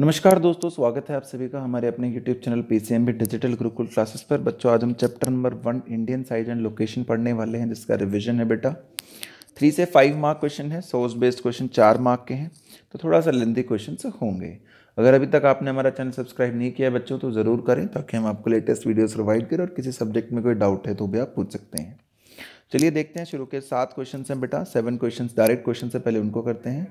नमस्कार दोस्तों स्वागत है आप सभी का हमारे अपने YouTube channel P C M B digital Gurukul classes पर बच्चों आज हम chapter number one Indian size and location पढ़ने वाले हैं जिसका रिवीजन है बेटा थ्री से फाइव मार्क क्वेश्चन है सोर्स बेस्ड क्वेश्चन चार मार्क के हैं तो थोड़ा सा लेंदी क्वेश्चन होंगे अगर अभी तक आपने हमारा चैनल सब्सक्राइब नहीं किया बच्चों तो ज़रूर करें ताकि हम आपको लेटेस्ट वीडियोज़ प्रोवाइड करें और किसी सब्जेक्ट में कोई डाउट है तो भी आप पूछ सकते हैं चलिए देखते हैं शुरू के सात क्वेश्चन हैं बेटा सेवन क्वेश्चन डायरेक्ट क्वेश्चन से पहले उनको करते हैं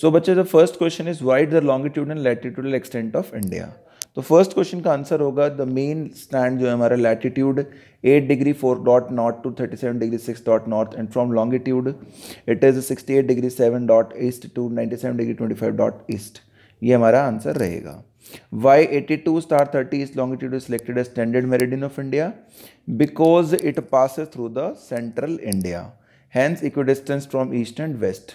सो बच्चे the first question is wide the longitude and latitudinal extent of India तो फर्स्ट क्वेश्चन का आंसर होगा द मेन स्टैंड जो है हमारा latitude 8 degree 4 dot north to 37 degree 6 dot north and from longitude it is 68 degree 7 dot east to 97 degree 25 dot east ये हमारा answer रहेगा why 82 star 30 is longitude is selected as standard meridian of india because it passes through the central india hence equidistance from east and west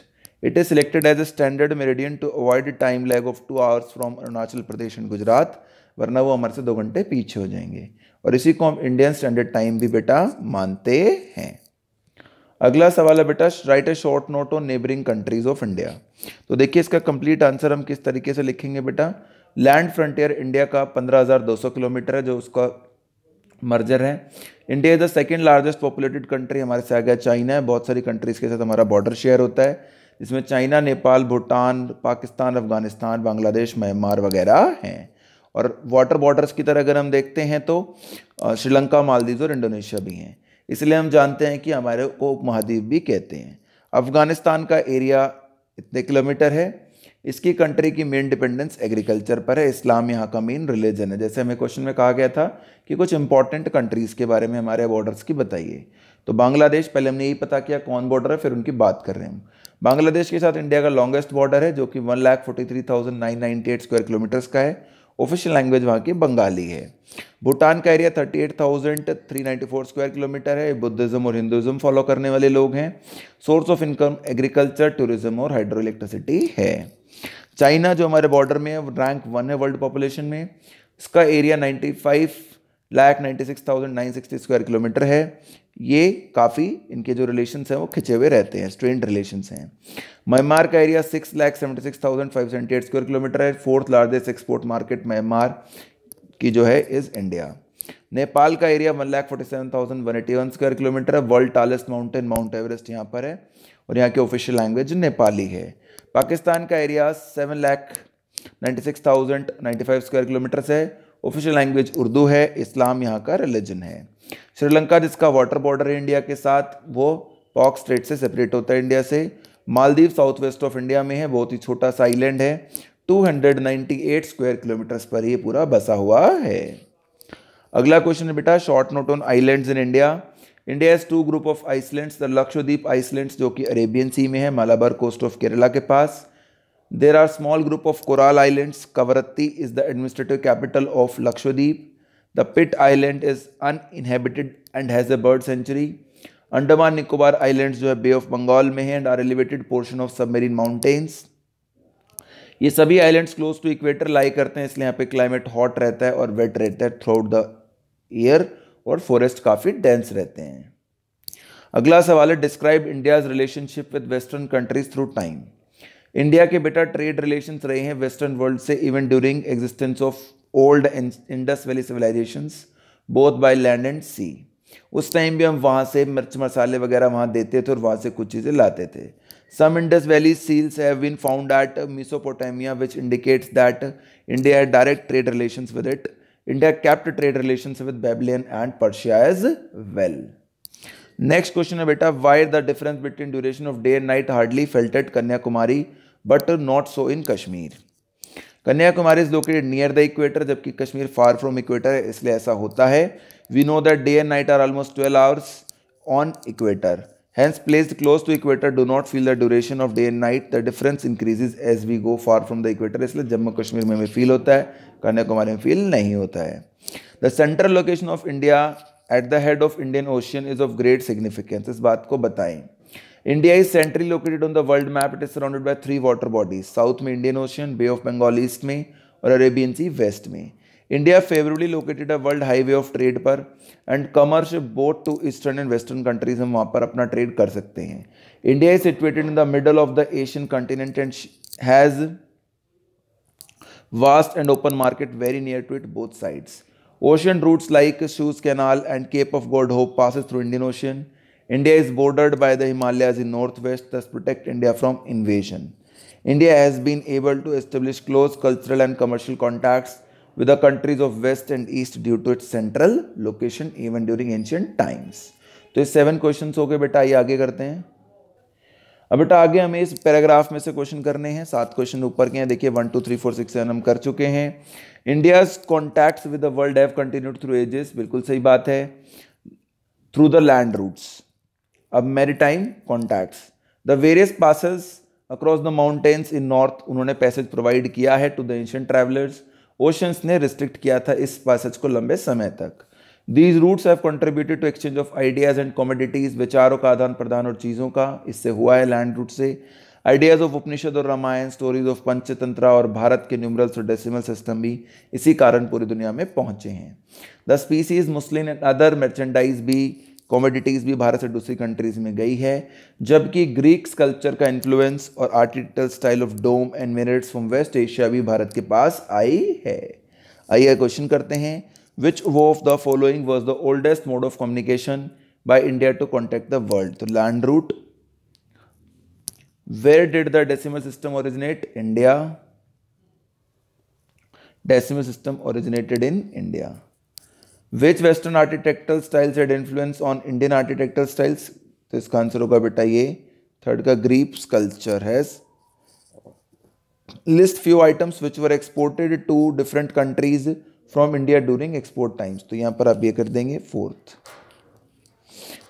it is selected as a standard meridian to avoid time lag of two hours from Arunachal Pradesh and Gujarat वरना वो हमारे से दो घंटे पीछे हो जाएंगे और इसी को हम इंडियन स्टैंडर्ड टाइम भी बेटा मानते हैं अगला सवाल है बेटा write a short note on neighbouring countries of India तो देखिए इसका कंप्लीट आंसर हम किस तरीके से लिखेंगे बेटा लैंड फ्रंटियर इंडिया का पंद्रह हजार दो सौ किलोमीटर है जो उसका मर्जर है India is the second largest populated country हमारे से आ गया चाइना है बहुत सारी कंट्रीज़ के साथ हमारा बॉर्डर शेयर होता है इसमें चाइना नेपाल भूटान पाकिस्तान अफगानिस्तान बांग्लादेश म्यांमार वगैरह हैं और वाटर बॉर्डर्स की तरह अगर हम देखते हैं तो श्रीलंका मालदीव और इंडोनेशिया भी हैं इसलिए हम जानते हैं कि हमारे को उपमहाद्वीप भी कहते हैं अफगानिस्तान का एरिया इतने किलोमीटर है इसकी कंट्री की मेन डिपेंडेंस एग्रीकल्चर पर है इस्लाम यहाँ का मेन रिलीजन है जैसे हमें क्वेश्चन में कहा गया था कि कुछ इंपॉर्टेंट कंट्रीज़ के बारे में हमारे बॉर्डर्स की बताइए तो बांग्लादेश पहले हमने यही पता किया कौन बॉर्डर है फिर उनकी बात कर रहे हैं बांग्लादेश के साथ इंडिया का लॉन्गेस्ट बॉर्डर है जो कि one lakh forty three thousand nine ninety eight square kilometres का है ऑफिशियल लैंग्वेज वहाँ की बंगाली है भूटान का area thirty eight thousand three ninety four square kilometre है बुद्धिज्म और हिंदुज़म फॉलो करने वाले लोग हैं source of income agriculture tourism और हाइड्रो इलेक्ट्रिसिटी है चाइना जो हमारे बॉर्डर में है रैंक वन है वर्ल्ड पॉपुलेशन में इसका area ninety five lakh ninety six thousand nine sixty square kilometre है ये काफ़ी इनके जो रिलेशन हैं वो खिंचे हुए रहते हैं स्ट्रेंड रिलेशन हैं म्यांमार का area six lakh seventy six thousand five seventy eight square kilometre है fourth largest export market Myanmar की जो है इज़ इंडिया नेपाल का area one lakh forty seven thousand one eighty one square kilometre है world tallest mountain Mount Everest यहाँ पर है और यहाँ की ऑफिशियल लैंग्वेज नेपाली है पाकिस्तान का area seven lakh ninety six thousand ninety five square kilometres है ऑफिशियल लैंग्वेज उर्दू है इस्लाम यहाँ का रिलीजन है श्रीलंका जिसका वाटर बॉर्डर है इंडिया के साथ वो पॉक स्ट्रेट से सेपरेट होता है इंडिया से Maldives south west of India में है बहुत ही छोटा सा आइलैंड है 298 स्क्वायर किलोमीटर्स पर ये पूरा बसा हुआ है अगला क्वेश्चन है बेटा short note on islands in India India is two group of islands the Lakshadweep islands जो कि अरेबियन सी में है मालाबार कोस्ट ऑफ केरला के पास There are small group of coral islands. Kavaratti is the administrative capital of Lakshadweep. The Pitt Island is uninhabited and has a bird sanctuary. Andaman Nicobar island जो है Bay of Bengal में है and are elevated portion of submarine mountains ये सभी islands close to equator lie करते हैं इसलिए यहाँ पे क्लाइमेट हॉट रहता है और वेट रहता है थ्रू आउट द ईयर और फॉरेस्ट काफ़ी डेंस रहते हैं अगला सवाल है describe India's relationship with western countries through time India के बेटा ट्रेड रिलेशन रहे हैं वेस्टर्न वर्ल्ड से even during existence of old Indus valley civilisation both by land and sea उस टाइम भी हम वहाँ से मिर्च मसाले वगैरह वहाँ देते थे और वहाँ से कुछ चीज़ें लाते थे some Indus valley seals have been found at Mesopotamia which indicates that India direct trade relation with it India kept trade relation with Babylon and Persia as well next question है बेटा why the difference between duration of day and night hardly felt at Kanyakumari but not so in Kashmir Kanyakumari is located near the equator जबकि Kashmir far from equator है इसलिए ऐसा होता है we know that day and night are almost twelve hours on equator hence places close to equator do not feel the duration of day and night the difference increases as we go far from the equator इसलिए जम्मू कश्मीर में हमें feel होता है कन्याकुमारी में feel नहीं होता है the central location of India at the head of Indian Ocean is of great significance इस बात को बताएं India is centrally located on the world map it is surrounded by three water bodies south में Indian Ocean Bay of Bengal east में और Arabian Sea west में India favourably located है world highway of trade पर and commerce both to eastern and western countries हम वहाँ पर अपना ट्रेड कर सकते हैं India is situated in the middle of the Asian continent and has vast and open market very near to it both sides Ocean routes like Suez Canal and Cape of Good Hope passes through Indian Ocean. India is bordered by the Himalayas in northwest, thus protect India from invasion. India has been able to establish close cultural and commercial contacts with the countries of west and east due to its central location even during ancient times. तो ये seven questions हो गए बेटा आइए आगे करते हैं अब बेटा आगे हमें इस पैराग्राफ में से क्वेश्चन करने हैं सात क्वेश्चन ऊपर के हैं देखिए one two three four six seven हम कर चुके हैं India's contact with the world have continued through ages बिल्कुल सही बात है थ्रू द लैंड रूट्स अब maritime contacts the various passes across the mountains in north उन्होंने पैसेज प्रोवाइड किया है to the Asian travellers oceans ने रिस्ट्रिक्ट किया था इस पैसेज को लंबे समय तक these routes have contributed to exchange of ideas and commodities विचारों का आदान प्रदान और चीज़ों का इससे हुआ है लैंड रूट से आइडियाज़ ऑफ उपनिषद और रामायण स्टोरीज ऑफ पंचतंत्र और भारत के न्यूमरल्स और डेसिमल सिस्टम भी इसी कारण पूरी दुनिया में पहुंचे हैं the spices muslin and other merchandise भी कॉमोडिटीज़ भी भारत से दूसरी कंट्रीज़ में गई है जबकि ग्रीक स्कल्पचर का इन्फ्लुएंस और architectural style of dome and minarets from West Asia भी भारत के पास आई है आइए क्वेश्चन करते हैं which of the following was the oldest mode of communication by India to contact the world? The land route. Where did the decimal system originate? India. Decimal system originated in India. Which western architectural styles had influence on Indian architectural styles? This answer will be, बेटा ये third का culture has. List few items which were exported to different countries. From India during export times तो यहाँ पर आप ये कर देंगे fourth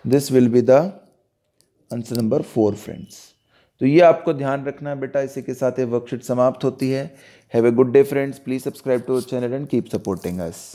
this will be the answer number four friends तो ये आपको ध्यान रखना है बेटा इसी के साथ ये वर्कशीट समाप्त होती है have a good day friends please subscribe to our channel and keep supporting us